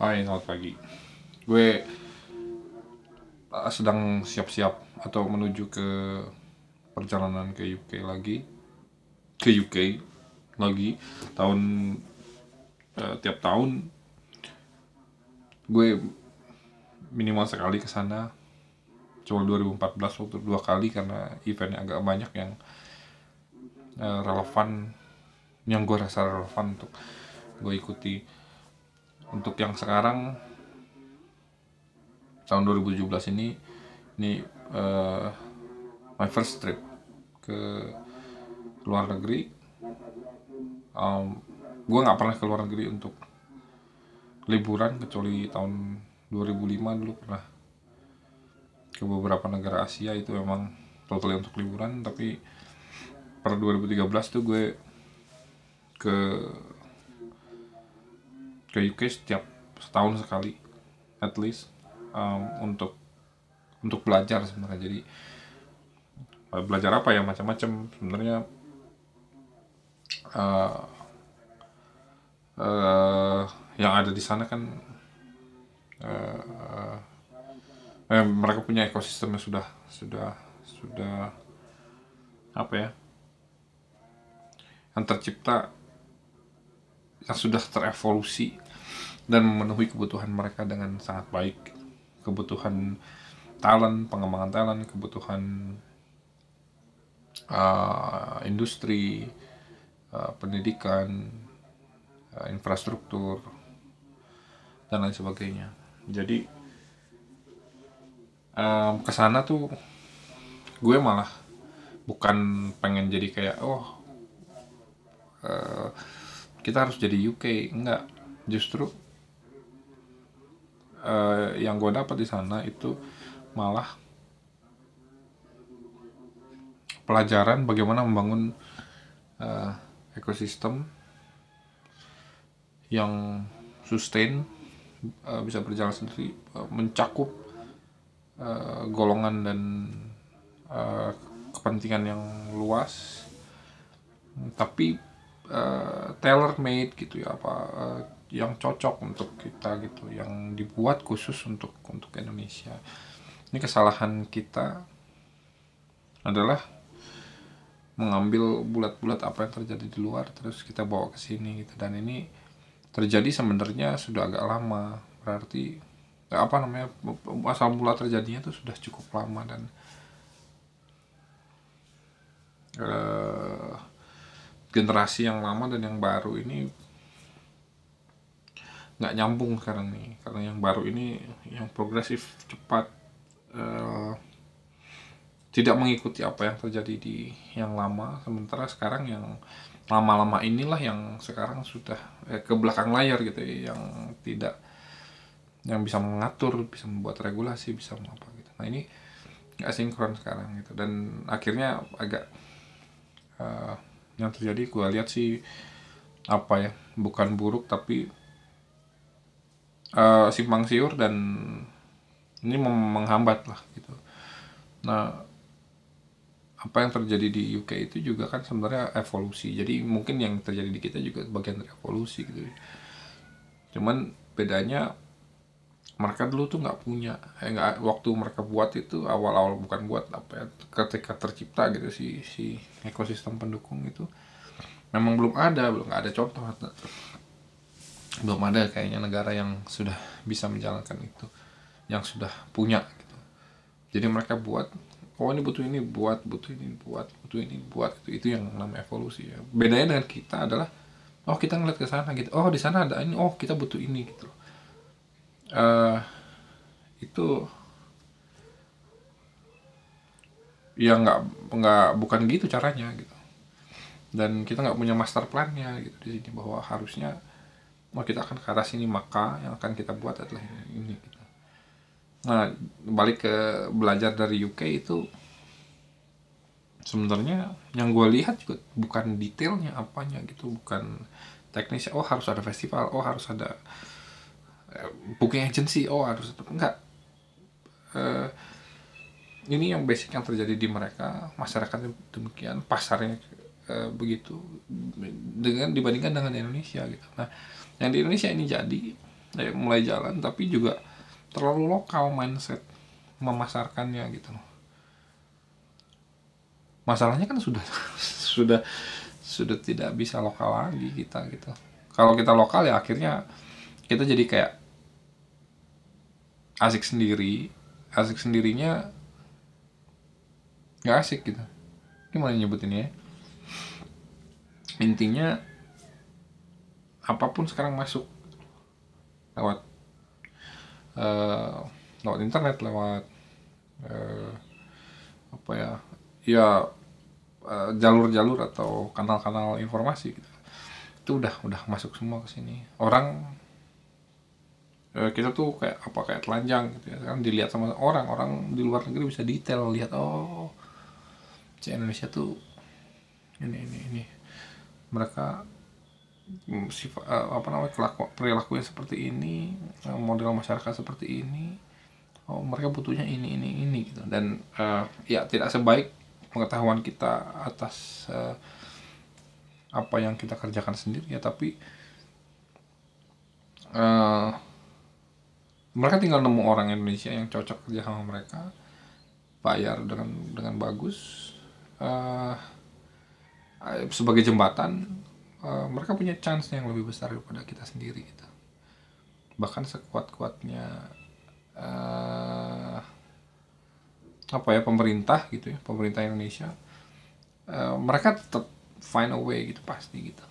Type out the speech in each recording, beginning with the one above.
Hai, selamat pagi. Gue ah, sedang siap-siap atau menuju ke perjalanan ke UK lagi. Ke UK lagi tahun uh, tiap tahun gue minimal sekali ke sana. Cuma 2014 waktu dua kali karena eventnya agak banyak yang uh, relevan yang gue rasa relevan untuk gue ikuti untuk yang sekarang tahun 2017 ini ini uh, my first trip ke luar negeri um, gue nggak pernah ke luar negeri untuk liburan kecuali tahun 2005 dulu pernah ke beberapa negara Asia itu memang totally untuk liburan tapi per 2013 tuh gue ke ke UK setiap setahun sekali at least um, untuk untuk belajar sebenarnya jadi eh, belajar apa ya macam-macam sebenarnya uh, uh, yang ada di sana kan uh, uh, eh, mereka punya ekosistem yang sudah sudah sudah apa ya yang tercipta yang sudah terevolusi dan memenuhi kebutuhan mereka dengan sangat baik kebutuhan talent pengembangan talent kebutuhan uh, industri uh, pendidikan uh, infrastruktur dan lain sebagainya jadi um, kesana tuh gue malah bukan pengen jadi kayak oh uh, kita harus jadi UK enggak justru uh, yang gue dapat di sana itu malah pelajaran bagaimana membangun uh, ekosistem yang sustain uh, bisa berjalan sendiri uh, mencakup uh, golongan dan uh, kepentingan yang luas tapi uh, tailor made gitu ya apa uh, yang cocok untuk kita gitu yang dibuat khusus untuk untuk Indonesia ini kesalahan kita adalah mengambil bulat-bulat apa yang terjadi di luar terus kita bawa ke sini gitu dan ini terjadi sebenarnya sudah agak lama berarti apa namanya asal mula terjadinya itu sudah cukup lama dan uh, generasi yang lama dan yang baru ini nggak nyambung sekarang nih karena yang baru ini yang progresif cepat uh, tidak mengikuti apa yang terjadi di yang lama sementara sekarang yang lama-lama inilah yang sekarang sudah eh, ke belakang layar gitu ya, yang tidak yang bisa mengatur bisa membuat regulasi bisa apa gitu nah ini nggak sinkron sekarang gitu dan akhirnya agak uh, yang terjadi gue lihat sih apa ya bukan buruk tapi uh, simpang siur dan ini menghambat lah gitu. Nah, apa yang terjadi di UK itu juga kan sebenarnya evolusi. Jadi mungkin yang terjadi di kita juga bagian dari evolusi gitu. Cuman bedanya mereka dulu tuh nggak punya, eh, waktu mereka buat itu awal-awal bukan buat apa ya, ketika tercipta gitu si si ekosistem pendukung itu memang belum ada, belum ada contoh belum ada kayaknya negara yang sudah bisa menjalankan itu yang sudah punya gitu jadi mereka buat oh ini butuh ini buat butuh ini buat butuh ini buat itu itu yang namanya evolusi ya bedanya dengan kita adalah oh kita ngeliat ke sana gitu oh di sana ada ini oh kita butuh ini gitu uh, itu ya nggak nggak bukan gitu caranya gitu dan kita nggak punya master plannya gitu di sini bahwa harusnya mau kita akan ke arah sini maka yang akan kita buat adalah ini. Gitu. Nah balik ke belajar dari UK itu sebenarnya yang gue lihat juga bukan detailnya apanya gitu bukan teknisnya oh harus ada festival oh harus ada eh, booking agency oh harus ada enggak uh, ini yang basic yang terjadi di mereka masyarakatnya demikian pasarnya Eh, begitu dengan dibandingkan dengan Indonesia gitu. Nah, yang di Indonesia ini jadi ya, mulai jalan tapi juga terlalu lokal mindset memasarkannya gitu Masalahnya kan sudah sudah sudah tidak bisa lokal lagi kita gitu. Kalau kita lokal ya akhirnya kita jadi kayak asik sendiri, asik sendirinya nggak asik gitu. Gimana nyebutinnya ya? intinya apapun sekarang masuk lewat uh, lewat internet lewat uh, apa ya ya eh, jalur-jalur uh, atau kanal-kanal informasi gitu. itu udah udah masuk semua ke sini orang kita tuh kayak apa kayak telanjang gitu ya kan dilihat sama orang orang di luar negeri bisa detail lihat oh si Indonesia tuh ini ini ini mereka mm, sifat eh, apa namanya kelaku, perilakunya seperti ini eh, model masyarakat seperti ini oh mereka butuhnya ini ini ini gitu dan uh, ya tidak sebaik pengetahuan kita atas uh, apa yang kita kerjakan sendiri ya tapi uh, mereka tinggal nemu orang Indonesia yang cocok kerja sama mereka bayar dengan dengan bagus uh, Eh, sebagai jembatan uh, mereka punya chance yang lebih besar daripada kita sendiri gitu bahkan sekuat kuatnya uh, eh, apa ya pemerintah gitu ya pemerintah Indonesia uh, mereka tetap find a way gitu pasti gitu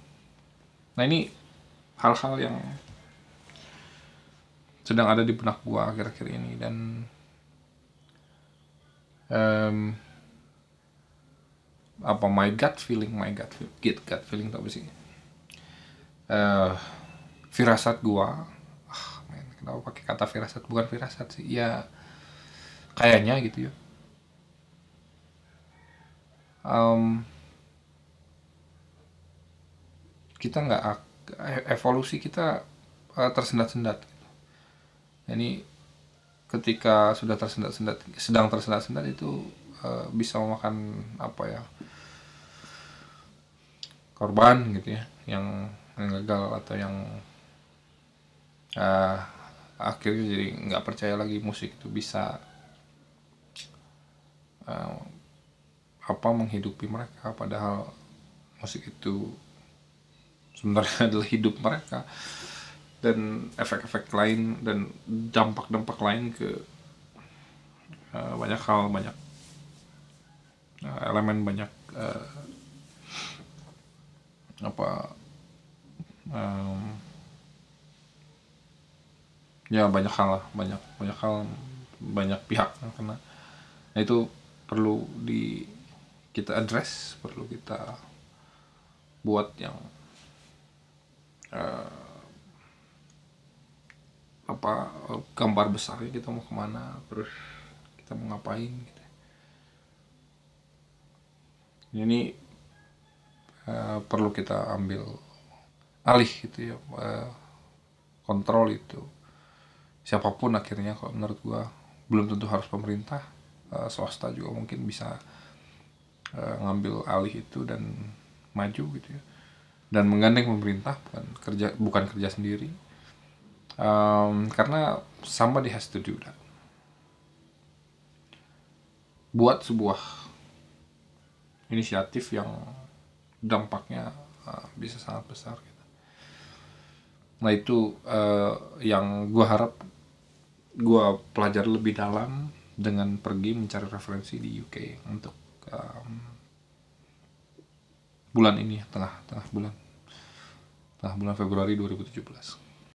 nah ini hal-hal yang sedang ada di benak gua akhir-akhir ini dan um, apa my gut feeling my gut feel, get gut feeling tau apa sih uh, firasat gua ah men kenapa pakai kata firasat bukan firasat sih ya kayaknya gitu ya um, kita nggak eh, evolusi kita uh, tersendat-sendat ini ketika sudah tersendat-sendat sedang tersendat-sendat itu Eh, bisa memakan apa ya korban gitu ya yang, yang gagal atau yang uh, akhirnya jadi nggak percaya lagi musik itu bisa uh, apa menghidupi mereka padahal musik itu sebenarnya adalah hidup mereka dan efek-efek lain dan dampak-dampak lain ke uh, banyak hal banyak Nah, elemen banyak uh, apa um, ya banyak hal lah banyak banyak hal banyak pihak karena nah itu perlu di kita address perlu kita buat yang uh, apa gambar besarnya kita mau kemana terus kita mau ngapain gitu ini uh, perlu kita ambil alih gitu ya uh, kontrol itu siapapun akhirnya kalau menurut gua belum tentu harus pemerintah uh, swasta juga mungkin bisa uh, ngambil alih itu dan maju gitu ya dan menggandeng pemerintah bukan kerja bukan kerja sendiri um, karena di has to do that buat sebuah inisiatif yang dampaknya uh, bisa sangat besar gitu. Nah itu uh, yang gue harap gue pelajari lebih dalam dengan pergi mencari referensi di UK untuk um, bulan ini tengah tengah bulan tengah bulan Februari 2017.